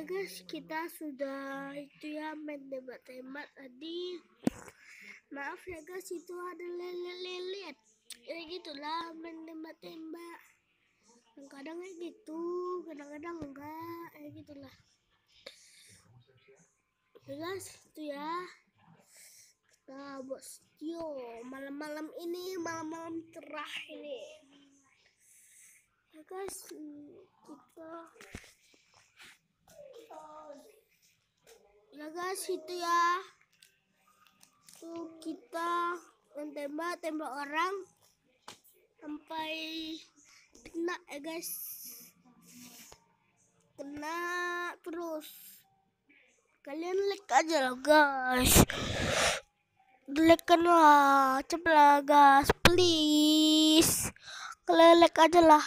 guys kita sudah itu ya main tembak-tembak tadi maaf ya guys itu ada lele lelet ya gitulah main tembak-tembak kadang kayak gitu kadang-kadang enggak ya gitulah ya guys itu ya kita buat studio malam-malam ini malam-malam cerah ini ya guys kita ya guys itu ya tuh kita tembak tembak orang sampai kena ya guys kena terus kalian like aja lah guys like kan lah cepet lah guys please kalian like aja lah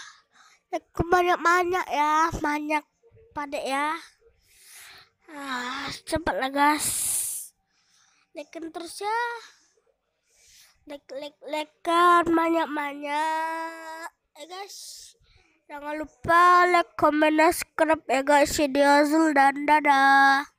like banyak banyak ya banyak pada ya ah, cepatlah guys like terus ya like like like banyak banyak ya guys jangan lupa like comment dan subscribe ya guys video Azul dan dadah